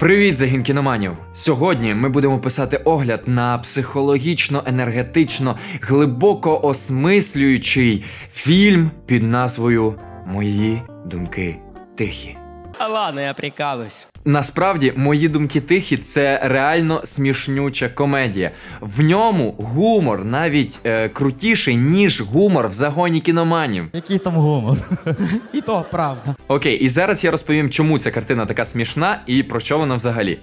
Привіт, загін кіноманів! Сьогодні ми будемо писати огляд на психологічно, енергетично, глибоко осмислюючий фільм під назвою Мої думки тихі. А ладно, я прикалуюсь. Насправді, мої думки тихі, це реально смішнюча комедія. В ньому гумор навіть е, крутіший, ніж гумор в загоні кіноманів. Який там гумор? І то правда. Окей, і зараз я розповім, чому ця картина така смішна і про що вона взагалі.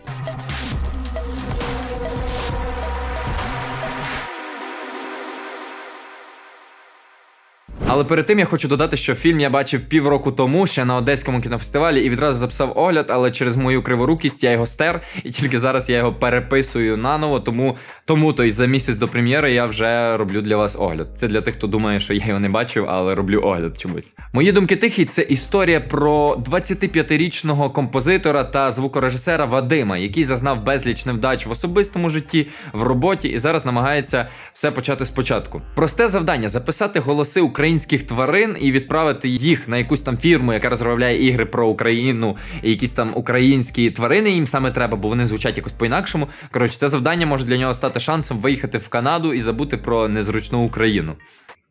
Але перед тим я хочу додати, що фільм я бачив півроку тому ще на одеському кінофестивалі і відразу записав огляд, але через мою криворукість я його стер, і тільки зараз я його переписую наново. Тому тому то й за місяць до прем'єри я вже роблю для вас огляд. Це для тих, хто думає, що я його не бачив, але роблю огляд чомусь. Мої думки тихі це історія про 25-річного композитора та звукорежисера Вадима, який зазнав безліч невдач в особистому житті, в роботі і зараз намагається все почати спочатку. Просте завдання записати голоси українських українських тварин і відправити їх на якусь там фірму, яка розробляє ігри про Україну, і якісь там українські тварини їм саме треба, бо вони звучать якось по-інакшому. Коротше, це завдання може для нього стати шансом виїхати в Канаду і забути про незручну Україну.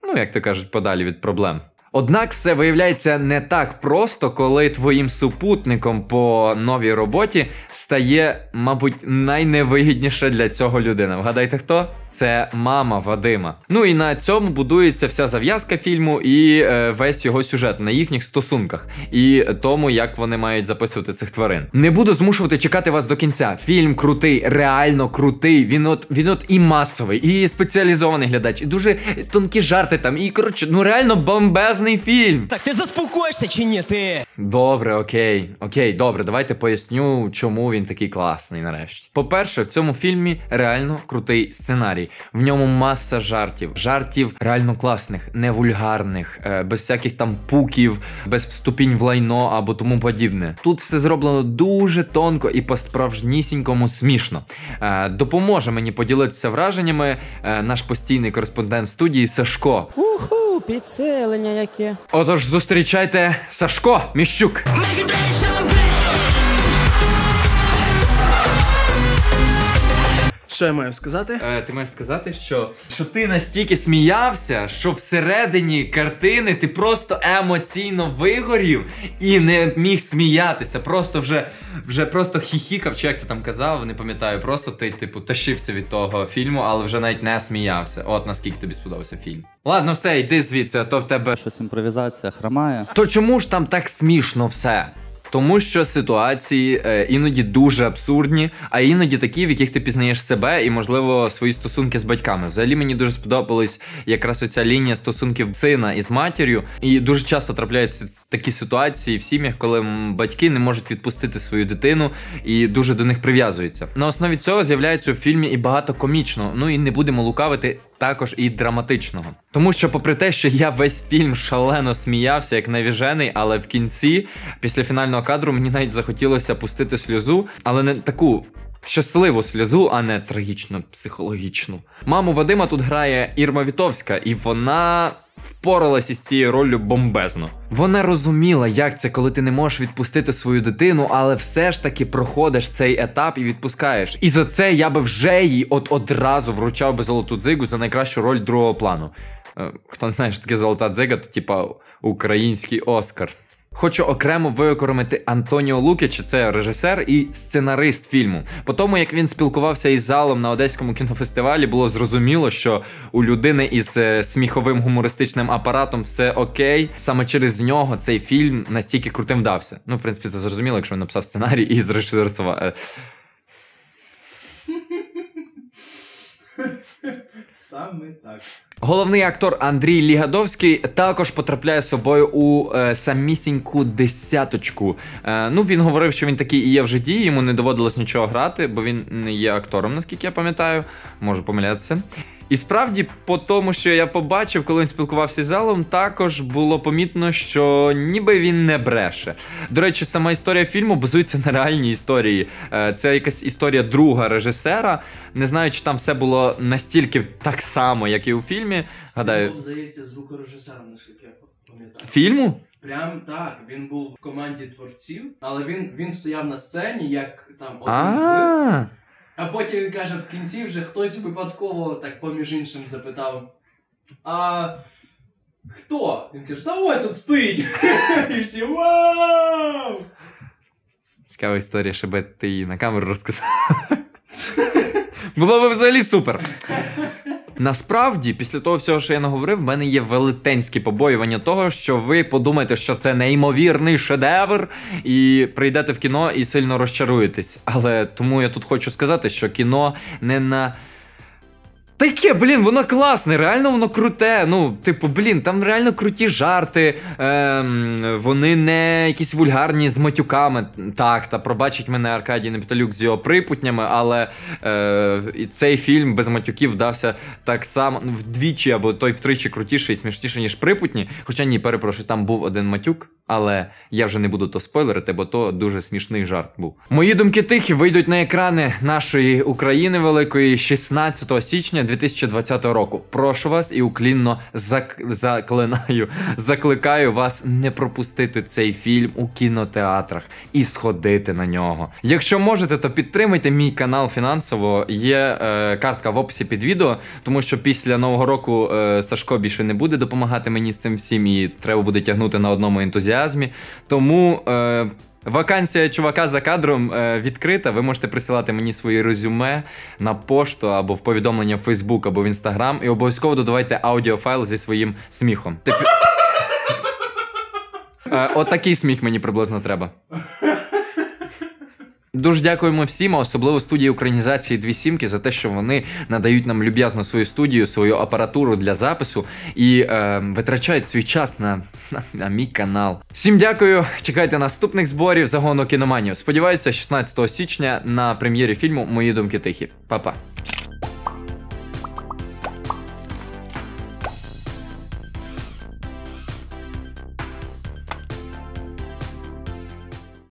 Ну як то кажуть, подалі від проблем. Однак все виявляється не так просто, коли твоїм супутником по новій роботі стає, мабуть, найневигідніша для цього людина. Вгадайте хто? Це мама Вадима. Ну і на цьому будується вся зав'язка фільму і е, весь його сюжет на їхніх стосунках і тому, як вони мають записувати цих тварин. Не буду змушувати чекати вас до кінця. Фільм крутий, реально крутий. Він от він от і масовий, і спеціалізований глядач, і дуже тонкі жарти там, і коротше, ну реально бомбезний класний фільм. Так ти заспокоїшся чи ні? Ти добре, окей, окей, добре. Давайте поясню, чому він такий класний. Нарешті, по-перше, в цьому фільмі реально крутий сценарій. В ньому маса жартів, жартів реально класних, не вульгарних, е, без всяких там пуків, без вступінь в лайно або тому подібне. Тут все зроблено дуже тонко і по справжнісінькому смішно. Е, допоможе мені поділитися враженнями е, наш постійний кореспондент студії Сашко. Уху! Фу, підселення яке. Отож, зустрічайте Сашко Міщук. Що я маю сказати? Е, ти маєш сказати, що що ти настільки сміявся, що всередині картини ти просто емоційно вигорів і не міг сміятися. Просто вже вже просто хіхікав, чи як ти там казав, не пам'ятаю. Просто ти, типу, тащився від того фільму, але вже навіть не сміявся. От наскільки тобі сподобався фільм. Ладно, все, йди звідси, а то в тебе щось імпровізація хромає. То чому ж там так смішно все? Тому що ситуації е, іноді дуже абсурдні, а іноді такі, в яких ти пізнаєш себе і, можливо, свої стосунки з батьками. Взагалі мені дуже сподобалась якраз оця лінія стосунків сина із матір'ю. І дуже часто трапляються такі ситуації в сім'ях, коли батьки не можуть відпустити свою дитину і дуже до них прив'язуються. На основі цього з'являється у фільмі і багато комічно, Ну і не будемо лукавити також і драматичного. Тому що, попри те, що я весь фільм шалено сміявся, як навіжений, але в кінці, після фінального кадру, мені навіть захотілося пустити сльозу, але не таку. Щасливу сльозу, а не трагічно психологічну. Маму Вадима тут грає Ірма Вітовська, і вона Впоралась із цією роллю бомбезно. Вона розуміла, як це, коли ти не можеш відпустити свою дитину, але все ж таки проходиш цей етап і відпускаєш. І за це я би вже їй от одразу вручав би золоту дзигу за найкращу роль другого плану. Е, хто не знає, що таке золота дзига, то типа український Оскар. Хочу окремо виокоромити Антоніо Лукіча, це режисер і сценарист фільму. По тому, як він спілкувався із залом на одеському кінофестивалі, було зрозуміло, що у людини із е, сміховим гумористичним апаратом все окей. Саме через нього цей фільм настільки крутим вдався. Ну, в принципі, це зрозуміло, якщо він написав сценарій і зрежисував. Е. Саме так. Головний актор Андрій Лігадовський також потрапляє з собою у е, самісіньку десяточку. Е, ну він говорив, що він такий і є в житті, йому не доводилось нічого грати, бо він не є актором, наскільки я пам'ятаю, можу помилятися. І справді, по тому, що я побачив, коли він спілкувався з залом, також було помітно, що ніби він не бреше. До речі, сама історія фільму базується на реальній історії. Е, це якась історія друга режисера. Не знаю, чи там все було настільки так само, як і у фільмі. Гадаю, Він був, здається, звукорежисером, наскільки я пам'ятаю. фільму? Прям так, він був в команді творців, але він, він стояв на сцені як там один з. А потім він каже, в кінці вже хтось випадково так поміж іншим запитав. А хто? Він каже, та ось от стоїть. І всі вау! Цікава історія, щоб ти її на камеру розказав. Було б взагалі супер. Насправді, після того всього, що я наговорив, в мене є велетенські побоювання того, що ви подумаєте, що це неймовірний шедевр, і прийдете в кіно і сильно розчаруєтесь. Але тому я тут хочу сказати, що кіно не на. Таке, блін, воно класне, реально воно круте. Ну, типу, блін, там реально круті жарти. Ем, Вони не якісь вульгарні з матюками. Так, та пробачить мене Аркадій Непіталюк з його припутнями, але е, цей фільм без матюків вдався так само ну, вдвічі або той втричі крутіший і смішніший, ніж припутні. Хоча ні, перепрошую, там був один матюк. Але я вже не буду то спойлерити, бо то дуже смішний жарт був. Мої думки тихі вийдуть на екрани нашої України великої 16 січня 2020 року. Прошу вас і уклінно зак... заклинаю, закликаю вас не пропустити цей фільм у кінотеатрах і сходити на нього. Якщо можете, то підтримайте мій канал фінансово. Є е, картка в описі під відео, тому що після нового року е, Сашко більше не буде допомагати мені з цим всім, і треба буде тягнути на одному ентузіазмі ентузіазмі. Тому. Е, Вакансія чувака за кадром е, відкрита. Ви можете присилати мені своє резюме на пошту або в повідомлення в Фейсбук або в Інстаграм. І обов'язково додавайте аудіофайл зі своїм сміхом. Е, От такий сміх мені приблизно треба. Дуже дякуємо всім, а особливо студії українізації дві сімки за те, що вони надають нам люб'язно свою студію, свою апаратуру для запису і е, витрачають свій час на, на на, мій канал. Всім дякую, чекайте наступних зборів загону кіноманів. Сподіваюся, 16 січня на прем'єрі фільму Мої думки тихі. Па-па.